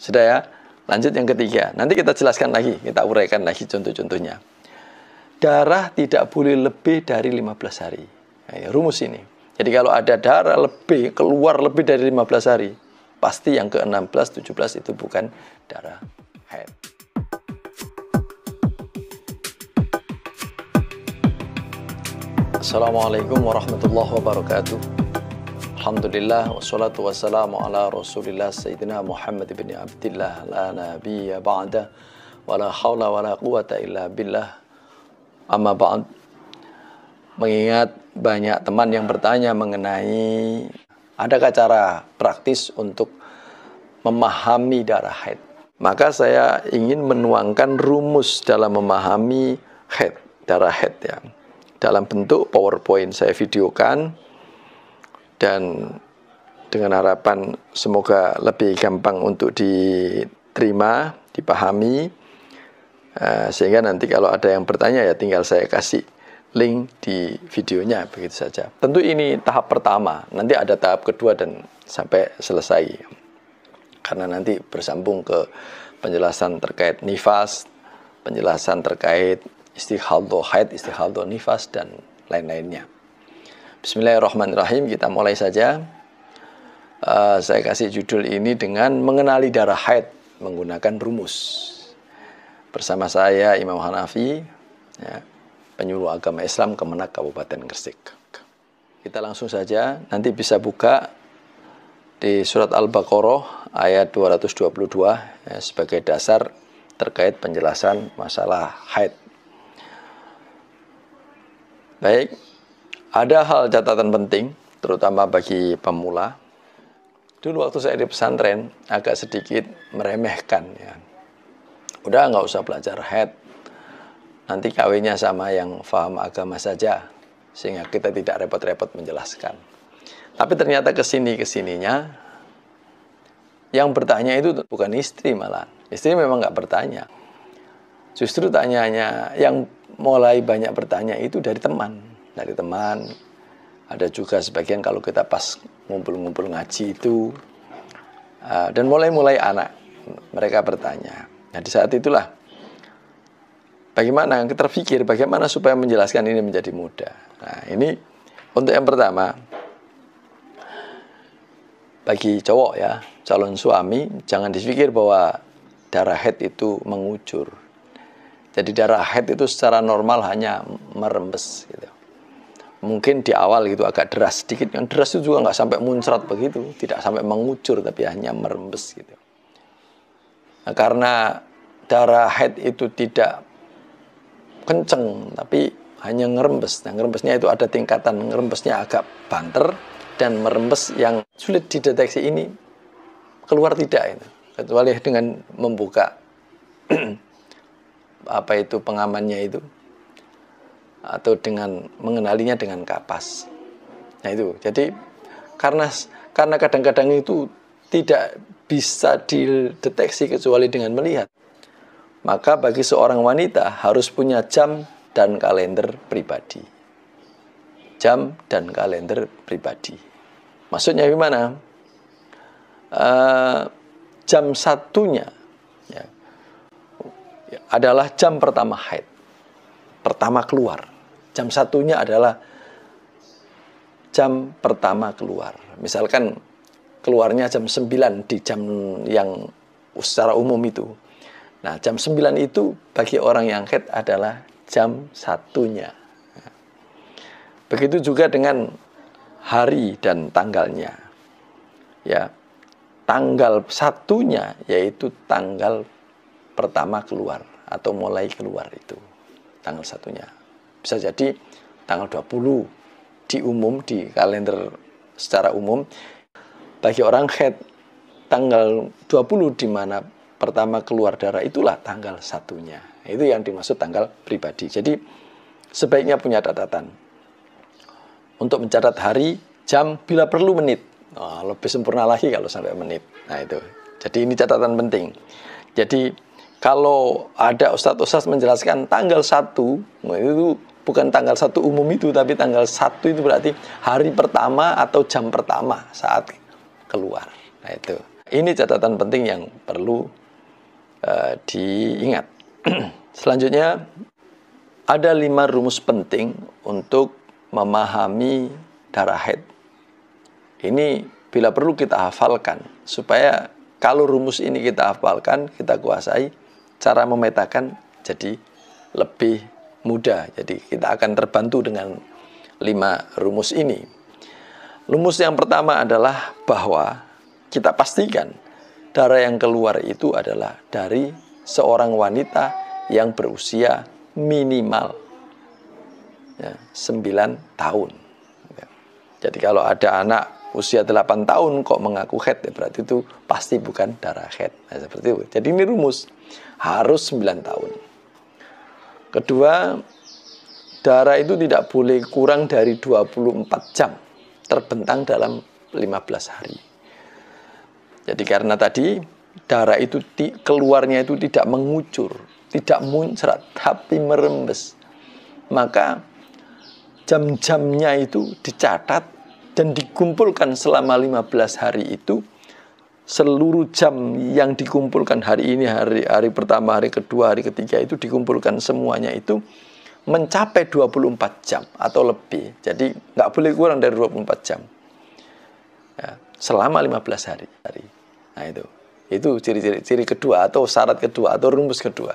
Sudah ya? Lanjut yang ketiga. Nanti kita jelaskan lagi, kita uraikan lagi contoh-contohnya. Darah tidak boleh lebih dari 15 hari. Nah, ya, rumus ini. Jadi kalau ada darah lebih, keluar lebih dari 15 hari, pasti yang ke-16, 17 itu bukan darah haid. Assalamualaikum warahmatullahi wabarakatuh. Alhamdulillah wassalatu wassalamu ala Rasulillah Sayyidina Muhammad bin Abdullah la nabiyya ba'da wa la haula wa la quwata illa billah amma ba'd mengingat banyak teman yang bertanya mengenai adakah cara praktis untuk memahami darah haid maka saya ingin menuangkan rumus dalam memahami haid darah haid ya dalam bentuk PowerPoint saya videokan dan dengan harapan semoga lebih gampang untuk diterima, dipahami, eh, sehingga nanti kalau ada yang bertanya ya tinggal saya kasih link di videonya begitu saja. Tentu ini tahap pertama, nanti ada tahap kedua dan sampai selesai. Karena nanti bersambung ke penjelasan terkait nifas, penjelasan terkait istihadho haid, istihadho nifas dan lain-lainnya. Bismillahirrahmanirrahim, kita mulai saja. Uh, saya kasih judul ini dengan mengenali darah haid menggunakan rumus. Bersama saya Imam Hanafi, ya, penyuluh agama Islam Kemenak Kabupaten Gresik. Kita langsung saja, nanti bisa buka di surat Al-Baqarah ayat 222 ya, sebagai dasar terkait penjelasan masalah haid. Baik, ada hal catatan penting, terutama bagi pemula. Dulu waktu saya di pesantren, agak sedikit meremehkan. Ya. Udah nggak usah belajar head. Nanti kawinnya sama yang faham agama saja. Sehingga kita tidak repot-repot menjelaskan. Tapi ternyata kesini-kesininya, yang bertanya itu bukan istri malah. Istri memang nggak bertanya. Justru tanyanya yang mulai banyak bertanya itu dari teman dari teman ada juga sebagian kalau kita pas ngumpul-ngumpul ngaji itu ah, dan mulai-mulai anak mereka bertanya nah di saat itulah bagaimana kita terpikir bagaimana supaya menjelaskan ini menjadi mudah nah ini untuk yang pertama bagi cowok ya calon suami jangan dipikir bahwa darah head itu mengucur, Jadi darah head itu secara normal hanya merembes gitu mungkin di awal gitu agak deras sedikit yang deras itu juga nggak sampai muncrat begitu tidak sampai mengucur tapi hanya merembes gitu nah, karena darah head itu tidak kenceng tapi hanya ngerembes nah ngerembesnya itu ada tingkatan ngerembesnya agak banter dan merembes yang sulit dideteksi ini keluar tidak itu kecuali dengan membuka apa itu pengamannya itu atau dengan mengenalinya dengan kapas. Nah itu. Jadi karena karena kadang-kadang itu tidak bisa dideteksi kecuali dengan melihat. Maka bagi seorang wanita harus punya jam dan kalender pribadi. Jam dan kalender pribadi. Maksudnya gimana? Uh, jam satunya ya, adalah jam pertama haid pertama keluar. Jam satunya adalah jam pertama keluar. Misalkan keluarnya jam 9 di jam yang secara umum itu. Nah, jam 9 itu bagi orang yang head adalah jam satunya. Begitu juga dengan hari dan tanggalnya. Ya. Tanggal satunya yaitu tanggal pertama keluar atau mulai keluar itu tanggal satunya. Bisa jadi tanggal 20 di umum di kalender secara umum bagi orang head tanggal 20 di mana pertama keluar darah itulah tanggal satunya. Itu yang dimaksud tanggal pribadi. Jadi sebaiknya punya catatan untuk mencatat hari, jam, bila perlu menit. Oh, lebih sempurna lagi kalau sampai menit. Nah itu. Jadi ini catatan penting. Jadi kalau ada ustadz-ustadz menjelaskan tanggal 1, itu bukan tanggal 1 umum itu, tapi tanggal 1 itu berarti hari pertama atau jam pertama saat keluar. Nah itu. Ini catatan penting yang perlu uh, diingat. Selanjutnya, ada lima rumus penting untuk memahami darah haid. Ini bila perlu kita hafalkan, supaya kalau rumus ini kita hafalkan, kita kuasai, cara memetakan jadi lebih mudah. Jadi kita akan terbantu dengan lima rumus ini. Rumus yang pertama adalah bahwa kita pastikan darah yang keluar itu adalah dari seorang wanita yang berusia minimal ya, 9 tahun. Ya. Jadi kalau ada anak usia 8 tahun kok mengaku head ya berarti itu pasti bukan darah head. Nah, seperti itu. Jadi ini rumus harus 9 tahun. Kedua, darah itu tidak boleh kurang dari 24 jam terbentang dalam 15 hari. Jadi karena tadi darah itu keluarnya itu tidak mengucur, tidak muncrat, tapi merembes. Maka jam-jamnya itu dicatat dan dikumpulkan selama 15 hari itu seluruh jam yang dikumpulkan hari ini, hari hari pertama, hari kedua, hari ketiga itu dikumpulkan semuanya itu mencapai 24 jam atau lebih. Jadi nggak boleh kurang dari 24 jam. Ya, selama 15 hari. hari. Nah itu. Itu ciri-ciri ciri kedua atau syarat kedua atau rumus kedua.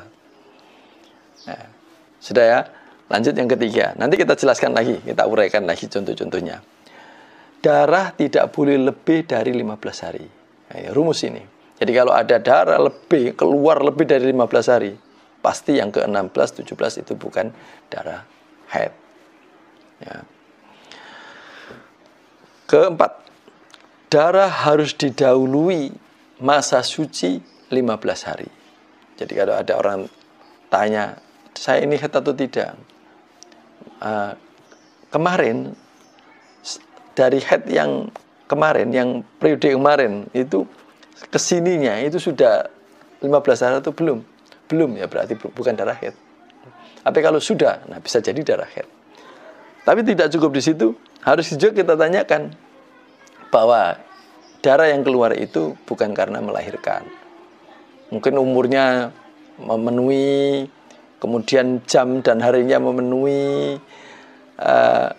Nah, sudah ya. Lanjut yang ketiga. Nanti kita jelaskan lagi, kita uraikan lagi contoh-contohnya. Darah tidak boleh lebih dari 15 hari rumus ini. Jadi kalau ada darah lebih keluar lebih dari 15 hari, pasti yang ke-16 17 itu bukan darah haid. Ya. Keempat, darah harus didahului masa suci 15 hari. Jadi kalau ada orang tanya, saya ini haid atau tidak? Uh, kemarin dari head yang kemarin yang periode kemarin itu kesininya itu sudah 15 hari atau belum belum ya berarti bukan darah head tapi kalau sudah nah bisa jadi darah head tapi tidak cukup di situ harus juga kita tanyakan bahwa darah yang keluar itu bukan karena melahirkan mungkin umurnya memenuhi kemudian jam dan harinya memenuhi eh,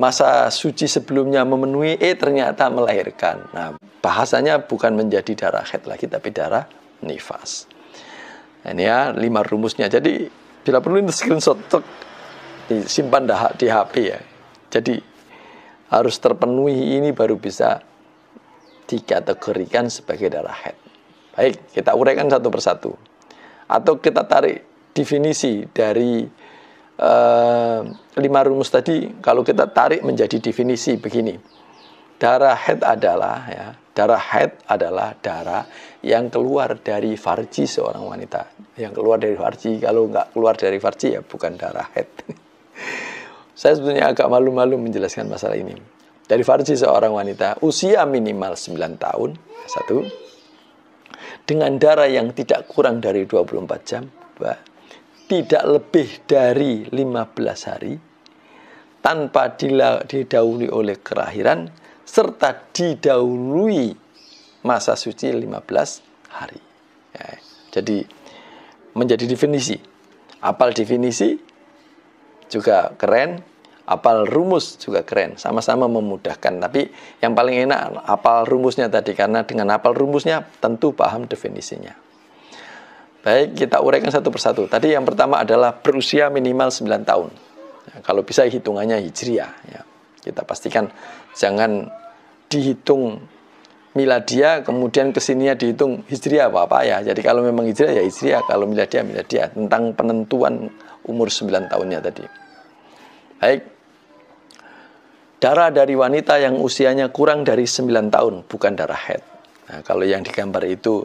masa suci sebelumnya memenuhi, eh ternyata melahirkan. Nah, bahasanya bukan menjadi darah head lagi, tapi darah nifas. Nah, ini ya, lima rumusnya. Jadi, bila perlu ini screenshot, tuk, disimpan di HP ya. Jadi, harus terpenuhi ini baru bisa dikategorikan sebagai darah head. Baik, kita uraikan satu persatu. Atau kita tarik definisi dari Eh, lima rumus tadi kalau kita tarik menjadi definisi begini. Darah head adalah ya, darah head adalah darah yang keluar dari farji seorang wanita. Yang keluar dari farji, kalau nggak keluar dari farji ya bukan darah head. Saya sebetulnya agak malu-malu menjelaskan masalah ini. Dari farji seorang wanita, usia minimal 9 tahun, satu. Dengan darah yang tidak kurang dari 24 jam, dua tidak lebih dari 15 hari tanpa didahului oleh kelahiran serta didahului masa suci 15 hari. Ya, jadi menjadi definisi. Apal definisi juga keren, apal rumus juga keren, sama-sama memudahkan. Tapi yang paling enak apal rumusnya tadi karena dengan apal rumusnya tentu paham definisinya. Baik, kita uraikan satu persatu. Tadi yang pertama adalah berusia minimal 9 tahun. Ya, kalau bisa hitungannya hijriah. Ya. Kita pastikan jangan dihitung miladia, kemudian kesininya dihitung hijriah apa-apa ya. Jadi kalau memang hijriah ya hijriah, kalau miladia, miladia. Tentang penentuan umur 9 tahunnya tadi. Baik, darah dari wanita yang usianya kurang dari 9 tahun, bukan darah head. Nah, kalau yang digambar itu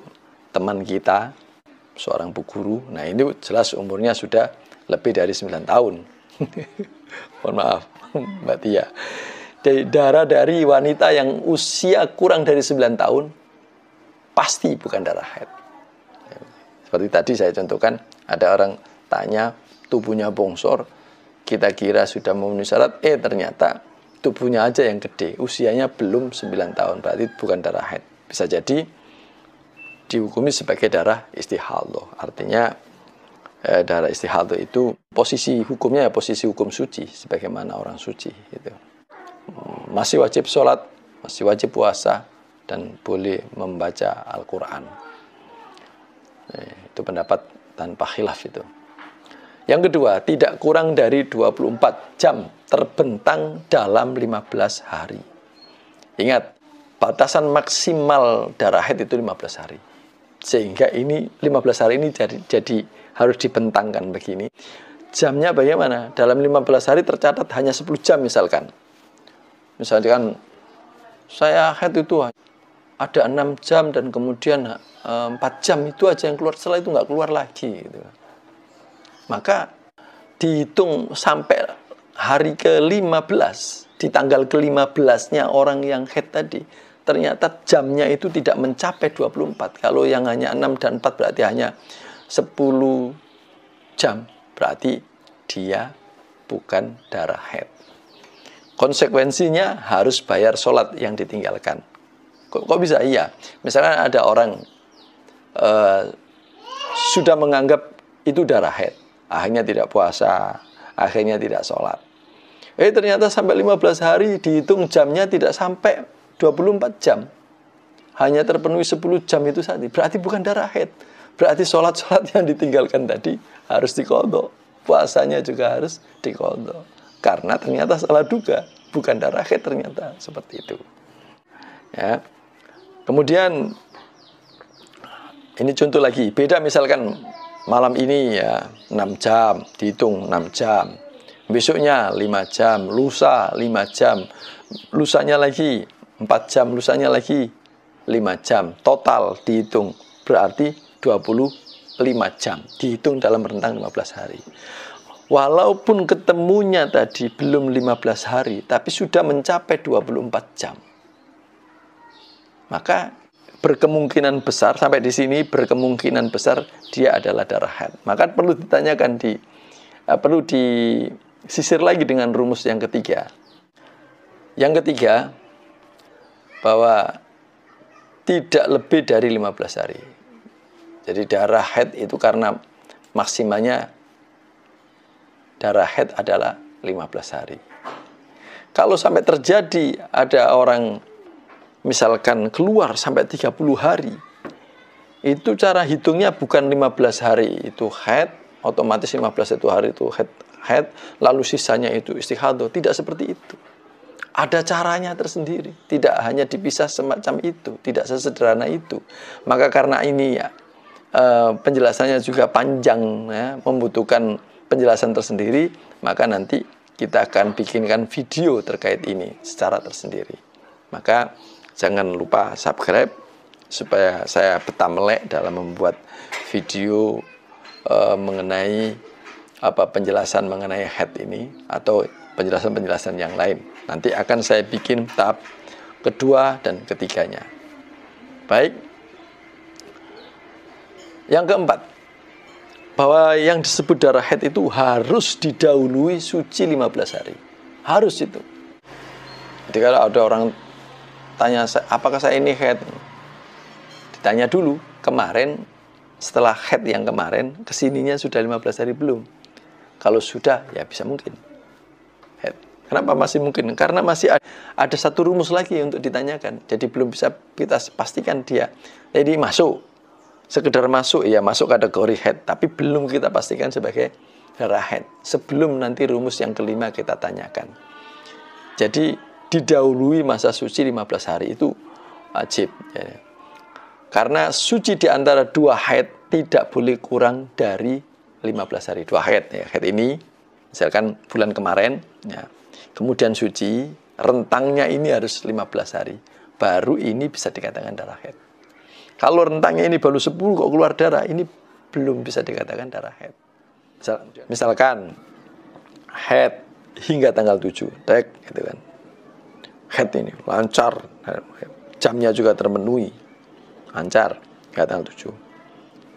teman kita, seorang bu guru. Nah, ini jelas umurnya sudah lebih dari 9 tahun. Mohon maaf, Mbak Tia. Dari darah dari wanita yang usia kurang dari 9 tahun pasti bukan darah haid. Seperti tadi saya contohkan, ada orang tanya tubuhnya bongsor, kita kira sudah memenuhi syarat, eh ternyata tubuhnya aja yang gede, usianya belum 9 tahun, berarti bukan darah haid. Bisa jadi dihukumi sebagai darah istihalo, Artinya eh, darah istihalo itu posisi hukumnya ya posisi hukum suci sebagaimana orang suci gitu. Hmm, masih wajib sholat, masih wajib puasa dan boleh membaca Al-Qur'an. Eh, itu pendapat tanpa khilaf itu. Yang kedua, tidak kurang dari 24 jam terbentang dalam 15 hari. Ingat, batasan maksimal darah haid itu 15 hari sehingga ini 15 hari ini jadi, jadi harus dibentangkan begini jamnya bagaimana dalam 15 hari tercatat hanya 10 jam misalkan misalkan saya head itu ada enam jam dan kemudian eh, empat jam itu aja yang keluar setelah itu nggak keluar lagi gitu. maka dihitung sampai hari ke-15 di tanggal ke-15 nya orang yang head tadi ternyata jamnya itu tidak mencapai 24. Kalau yang hanya 6 dan 4 berarti hanya 10 jam. Berarti dia bukan darah head Konsekuensinya harus bayar sholat yang ditinggalkan. Kok, kok bisa? Iya. Misalnya ada orang uh, sudah menganggap itu darah head Akhirnya tidak puasa, akhirnya tidak sholat. Eh ternyata sampai 15 hari dihitung jamnya tidak sampai 24 jam. Hanya terpenuhi 10 jam itu saja. Berarti bukan darah haid. Berarti sholat-sholat yang ditinggalkan tadi harus dikodok. Puasanya juga harus dikodok. Karena ternyata salah duga. Bukan darah haid ternyata. Seperti itu. Ya. Kemudian ini contoh lagi. Beda misalkan malam ini ya 6 jam, dihitung 6 jam. Besoknya 5 jam, lusa 5 jam, lusanya lagi 4 jam, lusanya lagi 5 jam. Total dihitung berarti 25 jam. Dihitung dalam rentang 15 hari. Walaupun ketemunya tadi belum 15 hari, tapi sudah mencapai 24 jam. Maka berkemungkinan besar sampai di sini berkemungkinan besar dia adalah darah haid. Maka perlu ditanyakan di uh, perlu disisir lagi dengan rumus yang ketiga. Yang ketiga, bahwa tidak lebih dari 15 hari. Jadi darah head itu karena maksimalnya darah head adalah 15 hari. Kalau sampai terjadi ada orang misalkan keluar sampai 30 hari, itu cara hitungnya bukan 15 hari itu head, otomatis 15 itu hari itu head, head lalu sisanya itu istihadah. Tidak seperti itu ada caranya tersendiri. Tidak hanya dipisah semacam itu, tidak sesederhana itu. Maka karena ini ya eh, penjelasannya juga panjang, ya, membutuhkan penjelasan tersendiri, maka nanti kita akan bikinkan video terkait ini secara tersendiri. Maka jangan lupa subscribe supaya saya betah melek dalam membuat video uh, mengenai apa penjelasan mengenai head ini atau penjelasan-penjelasan yang lain. Nanti akan saya bikin tahap kedua dan ketiganya. Baik. Yang keempat, bahwa yang disebut darah head itu harus didahului suci 15 hari. Harus itu. Jadi kalau ada orang tanya, apakah saya ini head? Ditanya dulu, kemarin setelah head yang kemarin, kesininya sudah 15 hari belum? Kalau sudah, ya bisa mungkin. Kenapa masih mungkin? Karena masih ada satu rumus lagi untuk ditanyakan. Jadi belum bisa kita pastikan dia. Jadi masuk. Sekedar masuk, ya masuk kategori head. Tapi belum kita pastikan sebagai darah head. Sebelum nanti rumus yang kelima kita tanyakan. Jadi didahului masa suci 15 hari itu wajib. Ya. Karena suci di antara dua head tidak boleh kurang dari 15 hari. Dua head. Ya. Head ini, misalkan bulan kemarin, ya, kemudian suci, rentangnya ini harus 15 hari. Baru ini bisa dikatakan darah head. Kalau rentangnya ini baru 10 kok keluar darah, ini belum bisa dikatakan darah head. Misal, misalkan head hingga tanggal 7, tek gitu kan. Head ini lancar, jamnya juga termenuhi, lancar hingga tanggal 7.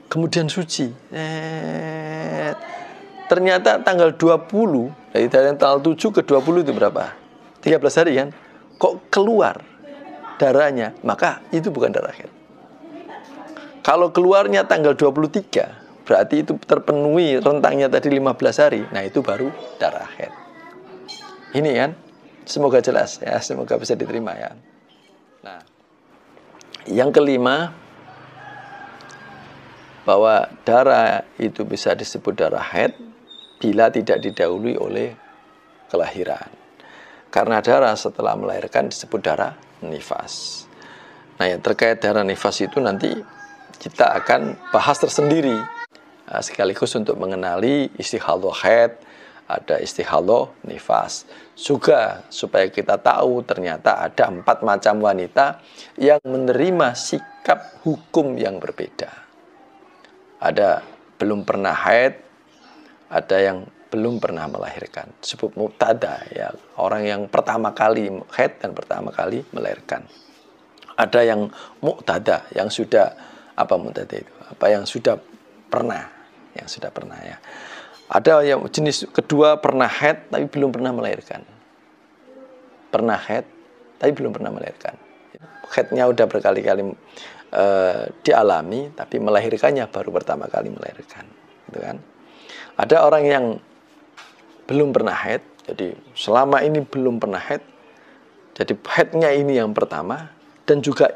Kemudian suci, eh, Ternyata tanggal 20 eh, dari tanggal 7 ke 20 itu berapa? 13 hari kan? Kok keluar darahnya? Maka itu bukan darah haid. Kalau keluarnya tanggal 23, berarti itu terpenuhi rentangnya tadi 15 hari. Nah, itu baru darah haid. Ini kan? Semoga jelas ya, semoga bisa diterima ya. Nah, yang kelima bahwa darah itu bisa disebut darah head bila tidak didahului oleh kelahiran. Karena darah setelah melahirkan disebut darah nifas. Nah, yang terkait darah nifas itu nanti kita akan bahas tersendiri ah, sekaligus untuk mengenali istihadah haid, ada istihadah nifas. Juga supaya kita tahu ternyata ada empat macam wanita yang menerima sikap hukum yang berbeda. Ada belum pernah haid, ada yang belum pernah melahirkan sebut mubtada ya orang yang pertama kali head dan pertama kali melahirkan ada yang muktada yang sudah apa muktada itu apa yang sudah pernah yang sudah pernah ya ada yang jenis kedua pernah head tapi belum pernah melahirkan pernah head tapi belum pernah melahirkan headnya udah berkali-kali uh, dialami tapi melahirkannya baru pertama kali melahirkan gitu kan ada orang yang belum pernah haid, jadi selama ini belum pernah haid. Jadi haidnya ini yang pertama dan juga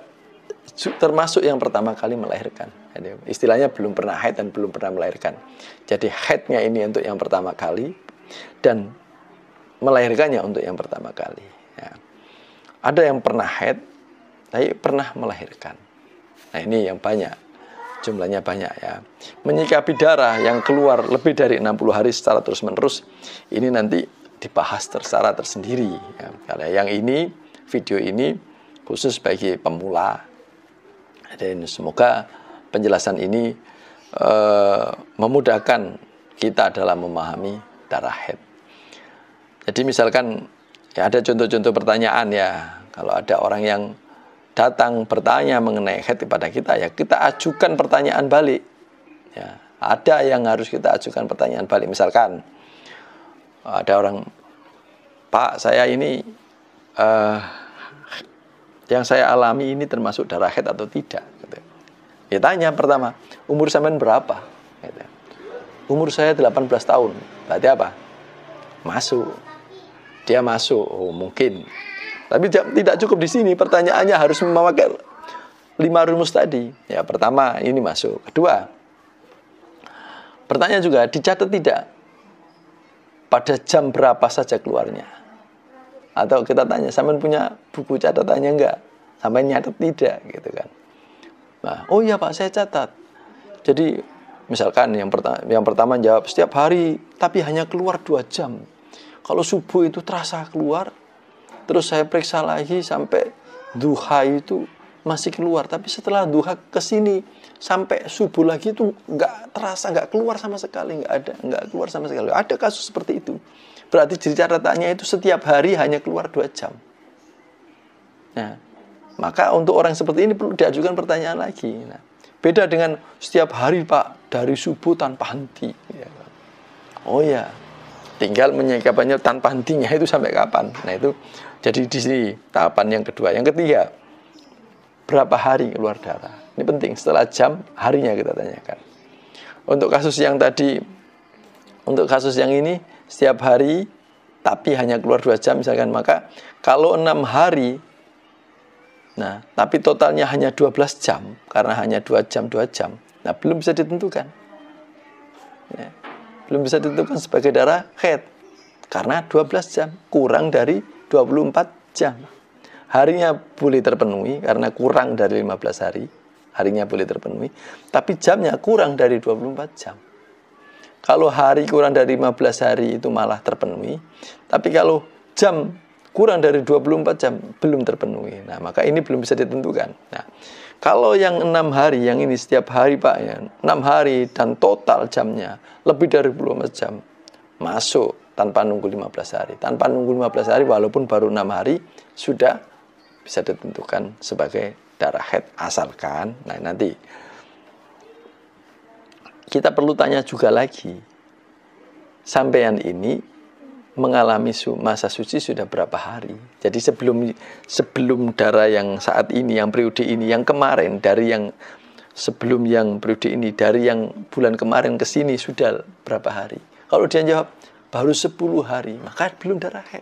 termasuk yang pertama kali melahirkan. Jadi, istilahnya belum pernah haid dan belum pernah melahirkan. Jadi haidnya ini untuk yang pertama kali dan melahirkannya untuk yang pertama kali. Ya. Ada yang pernah haid, tapi pernah melahirkan. Nah ini yang banyak jumlahnya banyak ya. Menyikapi darah yang keluar lebih dari 60 hari secara terus-menerus ini nanti dibahas secara tersendiri ya. Karena yang ini video ini khusus bagi pemula. Dan semoga penjelasan ini eh, memudahkan kita dalam memahami darah head. Jadi misalkan ya ada contoh-contoh pertanyaan ya. Kalau ada orang yang datang bertanya mengenai head kepada kita ya kita ajukan pertanyaan balik ya ada yang harus kita ajukan pertanyaan balik misalkan ada orang Pak saya ini uh, yang saya alami ini termasuk darah head atau tidak gitu. ya tanya pertama umur sampean berapa gitu. umur saya 18 tahun berarti apa masuk dia masuk oh, mungkin tapi tidak cukup di sini. Pertanyaannya harus memakai lima rumus tadi. Ya, pertama ini masuk. Kedua, pertanyaan juga dicatat tidak pada jam berapa saja keluarnya. Atau kita tanya, sampean punya buku catatannya enggak? Sampai nyatet tidak gitu kan. Nah, oh iya Pak, saya catat. Jadi misalkan yang pertama yang pertama jawab setiap hari tapi hanya keluar dua jam. Kalau subuh itu terasa keluar, terus saya periksa lagi sampai duha itu masih keluar tapi setelah duha ke sini sampai subuh lagi itu nggak terasa nggak keluar sama sekali nggak ada nggak keluar sama sekali ada kasus seperti itu berarti jadi catatannya itu setiap hari hanya keluar dua jam nah maka untuk orang seperti ini perlu diajukan pertanyaan lagi nah, beda dengan setiap hari pak dari subuh tanpa henti ya. oh ya tinggal menyikapannya tanpa hentinya itu sampai kapan nah itu jadi di sini tahapan yang kedua. Yang ketiga, berapa hari keluar darah? Ini penting, setelah jam harinya kita tanyakan. Untuk kasus yang tadi, untuk kasus yang ini, setiap hari tapi hanya keluar dua jam misalkan, maka kalau enam hari, nah tapi totalnya hanya 12 jam, karena hanya dua jam, dua jam, nah belum bisa ditentukan. Ya, belum bisa ditentukan sebagai darah head, karena 12 jam, kurang dari 24 jam. Harinya boleh terpenuhi karena kurang dari 15 hari. Harinya boleh terpenuhi, tapi jamnya kurang dari 24 jam. Kalau hari kurang dari 15 hari itu malah terpenuhi, tapi kalau jam kurang dari 24 jam belum terpenuhi. Nah, maka ini belum bisa ditentukan. Nah, kalau yang enam hari, yang ini setiap hari Pak, ya, enam hari dan total jamnya lebih dari 24 jam, masuk tanpa nunggu 15 hari. Tanpa nunggu 15 hari walaupun baru 6 hari sudah bisa ditentukan sebagai darah head asalkan. Nah, nanti kita perlu tanya juga lagi. Sampean ini mengalami su masa suci sudah berapa hari? Jadi sebelum sebelum darah yang saat ini yang periode ini yang kemarin dari yang sebelum yang periode ini dari yang bulan kemarin ke sini sudah berapa hari? Kalau dia jawab baru 10 hari, maka belum darah haid.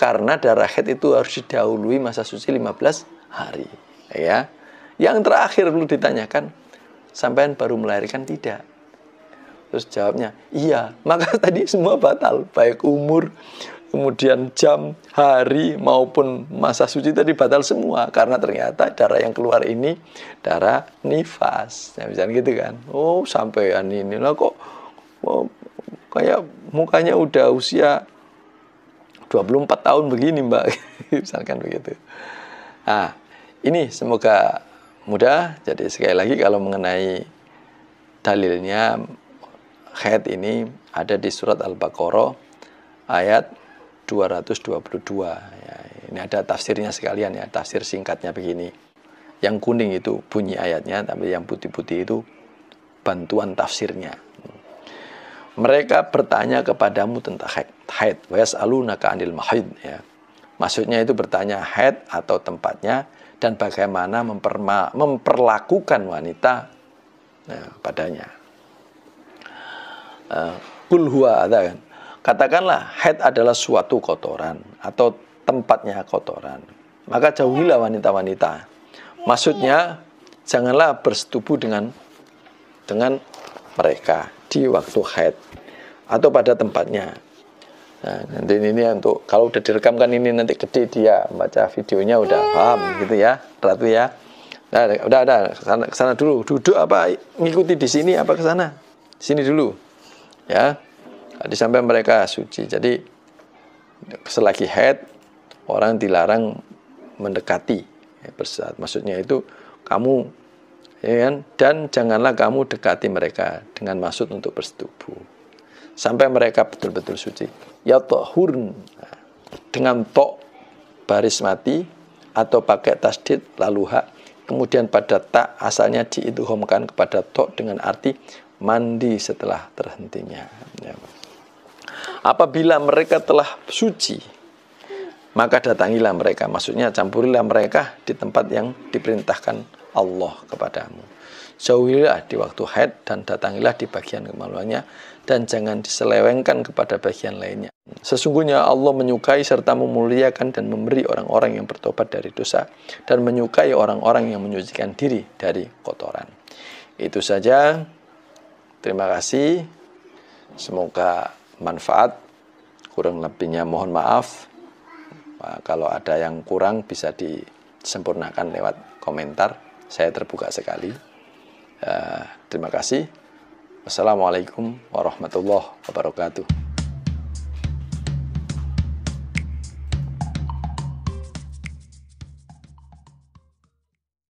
Karena darah haid itu harus didahului masa suci 15 hari, ya. Yang terakhir perlu ditanyakan, sampean baru melahirkan tidak? Terus jawabnya, iya. Maka tadi semua batal, baik umur, kemudian jam, hari, maupun masa suci tadi batal semua. Karena ternyata darah yang keluar ini darah nifas. Ya, misalnya gitu kan. Oh, sampean ini. Lah kok, kok kayak mukanya udah usia 24 tahun begini mbak misalkan begitu nah ini semoga mudah jadi sekali lagi kalau mengenai dalilnya head ini ada di surat al-baqarah ayat 222 ya, ini ada tafsirnya sekalian ya tafsir singkatnya begini yang kuning itu bunyi ayatnya tapi yang putih-putih itu bantuan tafsirnya mereka bertanya kepadamu tentang haid. Haid, ke anil mahid ya. Maksudnya itu bertanya haid atau tempatnya dan bagaimana memperma, memperlakukan wanita ya, padanya. Uh, ada kan. Katakanlah haid adalah suatu kotoran atau tempatnya kotoran. Maka jauhilah wanita-wanita. Maksudnya janganlah bersetubuh dengan dengan mereka di waktu haid atau pada tempatnya. Nah, nanti ini untuk kalau udah direkamkan ini nanti gede dia baca videonya udah paham gitu ya, ratu ya. Nah, udah udah ke sana dulu duduk apa ngikuti di sini apa ke sana sini dulu ya Disampaikan sampai mereka suci jadi selagi head orang dilarang mendekati ya, maksudnya itu kamu ya kan? Dan janganlah kamu dekati mereka dengan maksud untuk bersetubuh sampai mereka betul-betul suci. Ya tohurn nah, dengan tok baris mati atau pakai tasdid lalu hak kemudian pada tak asalnya diidhuhamkan kepada tok dengan arti mandi setelah terhentinya. Ya. Apabila mereka telah suci, maka datangilah mereka. Maksudnya campurilah mereka di tempat yang diperintahkan Allah kepadamu. Jauhilah di waktu haid dan datangilah di bagian kemaluannya dan jangan diselewengkan kepada bagian lainnya. Sesungguhnya Allah menyukai serta memuliakan dan memberi orang-orang yang bertobat dari dosa dan menyukai orang-orang yang menyucikan diri dari kotoran. Itu saja. Terima kasih. Semoga manfaat. Kurang lebihnya mohon maaf. Kalau ada yang kurang bisa disempurnakan lewat komentar saya terbuka sekali. Eh, terima kasih. Wassalamualaikum warahmatullahi wabarakatuh.